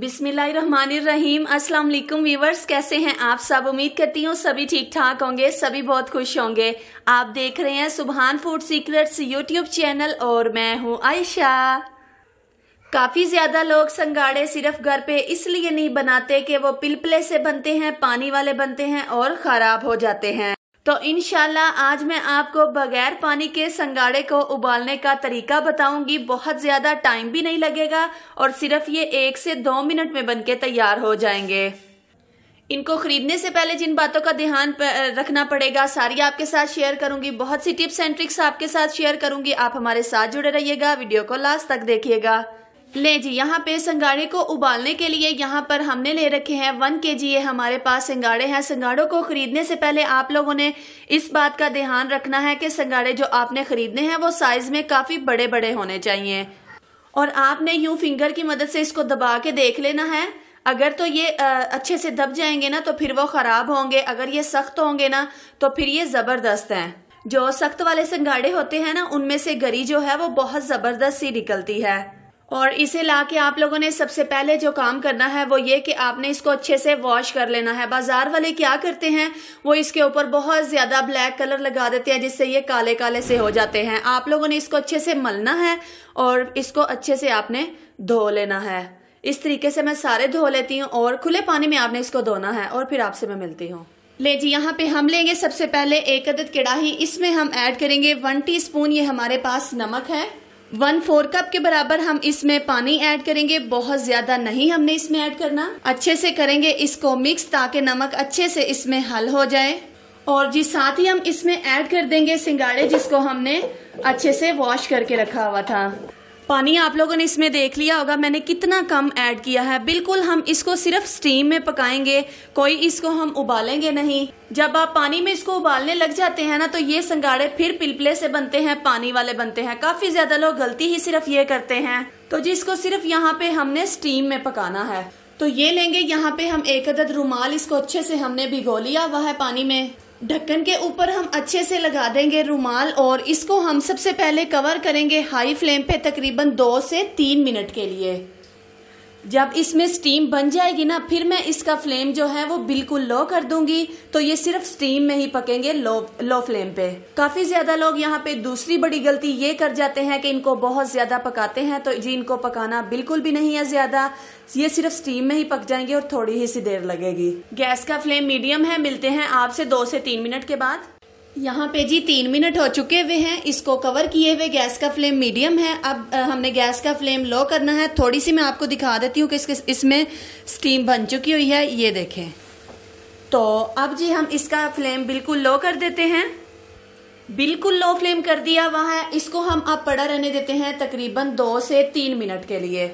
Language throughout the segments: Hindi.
बिस्मिल्लाहिर्रहमानिर्रहीम अस्सलाम वालेकुम व्यूवर्स कैसे हैं आप सब उम्मीद करती हूँ सभी ठीक ठाक होंगे सभी बहुत खुश होंगे आप देख रहे हैं सुबहान फूड सीक्रेट्स यूट्यूब चैनल और मैं हूँ आयशा काफ़ी ज़्यादा लोग संगाड़े सिर्फ घर पे इसलिए नहीं बनाते कि वो पिलपले से बनते हैं पानी वाले बनते हैं और ख़राब हो जाते हैं तो इनशाला आज मैं आपको बगैर पानी के संगाड़े को उबालने का तरीका बताऊंगी बहुत ज़्यादा टाइम भी नहीं लगेगा और सिर्फ ये एक से दो मिनट में बनके तैयार हो जाएंगे इनको खरीदने से पहले जिन बातों का ध्यान रखना पड़ेगा सारी आपके साथ शेयर करूंगी बहुत सी टिप्स एंड ट्रिक्स आपके साथ शेयर करूंगी आप हमारे साथ जुड़े रहिएगा वीडियो को लास्ट तक देखिएगा ले जी यहाँ पे सिंगाड़े को उबालने के लिए यहाँ पर हमने ले रखे हैं वन के जी ये हमारे पास सिंगाड़े हैं सिंगाड़ों को खरीदने से पहले आप लोगों ने इस बात का ध्यान रखना है कि सिंगाड़े जो आपने खरीदने हैं वो साइज में काफी बड़े बड़े होने चाहिए और आपने यूं फिंगर की मदद से इसको दबा के देख लेना है अगर तो ये अच्छे से दब जाएंगे ना तो फिर वो खराब होंगे अगर ये सख्त होंगे ना तो फिर ये जबरदस्त है जो सख्त वाले सिंगाड़े होते हैं ना उनमें से गरी जो है वो बहुत जबरदस्त सी निकलती है और इसे ला के आप लोगों ने सबसे पहले जो काम करना है वो ये कि आपने इसको अच्छे से वॉश कर लेना है बाजार वाले क्या करते हैं वो इसके ऊपर बहुत ज़्यादा ब्लैक कलर लगा देते हैं जिससे ये काले काले से हो जाते हैं आप लोगों ने इसको अच्छे से मलना है और इसको अच्छे से आपने धो लेना है इस तरीके से मैं सारे धो लेती हूँ और खुले पानी में आपने इसको धोना है और फिर आपसे मैं मिलती हूँ ले जी यहाँ पे हम लेंगे सबसे पहले एक अदद कड़ाही इसमें हम ऐड करेंगे वन टीस्पून ये हमारे पास नमक है वन फोर कप के बराबर हम इसमें पानी ऐड करेंगे बहुत ज्यादा नहीं हमने इसमें ऐड करना अच्छे से करेंगे इसको मिक्स ताकि नमक अच्छे से इसमें हल हो जाए और जी साथ ही हम इसमें ऐड कर देंगे सिंगाड़े जिसको हमने अच्छे से वॉश करके रखा हुआ था पानी आप लोगों ने इसमें देख लिया होगा मैंने कितना कम ऐड किया है बिल्कुल हम इसको सिर्फ स्टीम में पकाएंगे कोई इसको हम उबालेंगे नहीं जब आप पानी में इसको उबालने लग जाते हैं ना तो ये संगाड़े फिर पिलपले से बनते हैं पानी वाले बनते हैं काफी ज्यादा लोग गलती ही सिर्फ ये करते हैं तो जिसको सिर्फ यहाँ पे हमने स्टीम में पकाना है तो ये लेंगे यहाँ पे हम एक अदद रुमाल इसको अच्छे से हमने भिगो लिया हुआ है पानी में ढक्कन के ऊपर हम अच्छे से लगा देंगे रुमाल और इसको हम सबसे पहले कवर करेंगे हाई फ्लेम पे तकरीबन दो से तीन मिनट के लिए जब इसमें स्टीम बन जाएगी ना फिर मैं इसका फ्लेम जो है वो बिल्कुल लो कर दूंगी तो ये सिर्फ स्टीम में ही पकेंगे लो लो फ्लेम पे काफी ज्यादा लोग यहाँ पे दूसरी बड़ी गलती ये कर जाते हैं कि इनको बहुत ज्यादा पकाते हैं तो जी इनको पकाना बिल्कुल भी नहीं है ज्यादा ये सिर्फ स्टीम में ही पक जाएंगे और थोड़ी ही सी देर लगेगी गैस का फ्लेम मीडियम है मिलते हैं आपसे दो से तीन मिनट के बाद यहाँ पे जी तीन मिनट हो चुके हुए हैं इसको कवर किए हुए गैस का फ्लेम मीडियम है अब हमने गैस का फ्लेम लो करना है थोड़ी सी मैं आपको दिखा देती हूँ कि इसके इसमें स्टीम बन चुकी हुई है ये देखें तो अब जी हम इसका फ्लेम बिल्कुल लो कर देते हैं बिल्कुल लो फ्लेम कर दिया हुआ है इसको हम अब पड़ा रहने देते हैं तकरीबन दो से तीन मिनट के लिए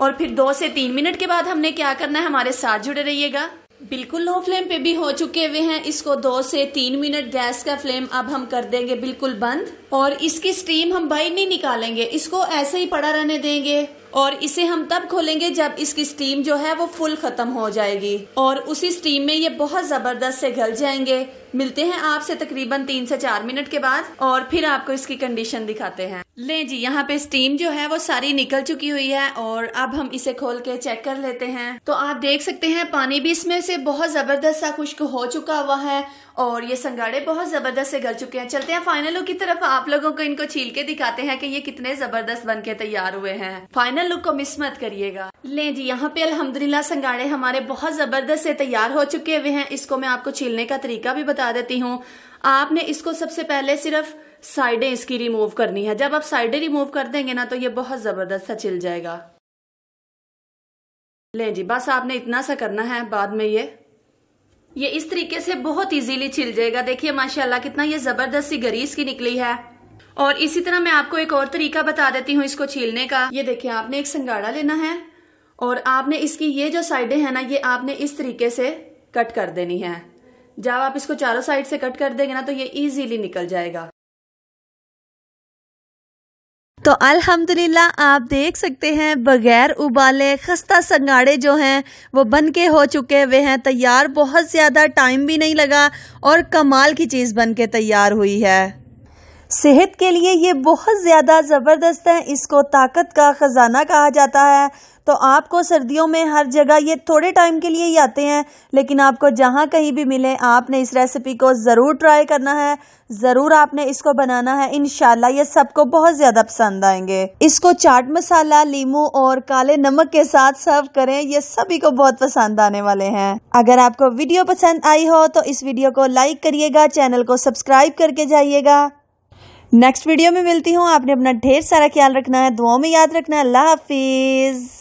और फिर दो से तीन मिनट के बाद हमने क्या करना है हमारे साथ जुड़े रहिएगा बिल्कुल लो फ्लेम पे भी हो चुके हुए हैं इसको दो से तीन मिनट गैस का फ्लेम अब हम कर देंगे बिल्कुल बंद और इसकी स्टीम हम बाहर नहीं निकालेंगे इसको ऐसे ही पड़ा रहने देंगे और इसे हम तब खोलेंगे जब इसकी स्टीम जो है वो फुल ख़त्म हो जाएगी और उसी स्टीम में ये बहुत ज़बरदस्त से गल जाएंगे मिलते हैं आपसे तकरीबन तीन से चार मिनट के बाद और फिर आपको इसकी कंडीशन दिखाते हैं ले जी यहाँ पे स्टीम जो है वो सारी निकल चुकी हुई है और अब हम इसे खोल के चेक कर लेते हैं तो आप देख सकते हैं पानी भी इसमें से बहुत ज़बरदस्त सा खुश्क हो चुका हुआ है और ये संगाड़े बहुत ज़बरदस्त से गल चुके हैं चलते हैं फाइनल लुक की तरफ आप लोगों को इनको छील के दिखाते हैं कि ये कितने ज़बरदस्त बन के तैयार हुए हैं फाइनल लुक को मिस मत करिएगा ले जी यहाँ पे अलहमदुल्ला संगाड़े हमारे बहुत ज़बरदस्त से तैयार हो चुके हुए हैं इसको मैं आपको छीलने का तरीका भी बता देती हूँ आपने इसको सबसे पहले सिर्फ साइडे इसकी रिमूव करनी है जब आप साइडे रिमूव कर देंगे ना तो ये बहुत ज़बरदस्त सा चिल जाएगा ले जी बस आपने इतना सा करना है बाद में ये ये इस तरीके से बहुत इजीली छिल जाएगा देखिए माशाल्लाह कितना ये जबरदस्त सी गरीस की निकली है और इसी तरह मैं आपको एक और तरीका बता देती हूँ इसको छीलने का ये देखिए आपने एक संगाड़ा लेना है और आपने इसकी ये जो साइडें हैं ना ये आपने इस तरीके से कट कर देनी है जब आप इसको चारों साइड से कट कर देंगे ना तो ये इजीली निकल जाएगा तो अल्हम्दुलिल्लाह आप देख सकते हैं बगैर उबाले खस्ता संगाड़े जो हैं वो बन के हो चुके हुए हैं तैयार बहुत ज़्यादा टाइम भी नहीं लगा और कमाल की चीज़ बन के तैयार हुई है सेहत के लिए ये बहुत ज़्यादा ज़बरदस्त है इसको ताकत का ख़जाना कहा जाता है तो आपको सर्दियों में हर जगह ये थोड़े टाइम के लिए ही आते हैं लेकिन आपको जहाँ कहीं भी मिले आपने इस रेसिपी को ज़रूर ट्राई करना है ज़रूर आपने इसको बनाना है इन ये सबको बहुत ज़्यादा पसंद आएंगे इसको चाट मसाला लीमू और काले नमक के साथ सर्व करें ये सभी को बहुत पसंद आने वाले हैं अगर आपको वीडियो पसंद आई हो तो इस वीडियो को लाइक करिएगा चैनल को सब्सक्राइब करके जाइएगा नेक्स्ट वीडियो में मिलती हूँ आपने अपना ढेर सारा ख्याल रखना है दुआओं में याद रखना है अल्लाह हाफिज़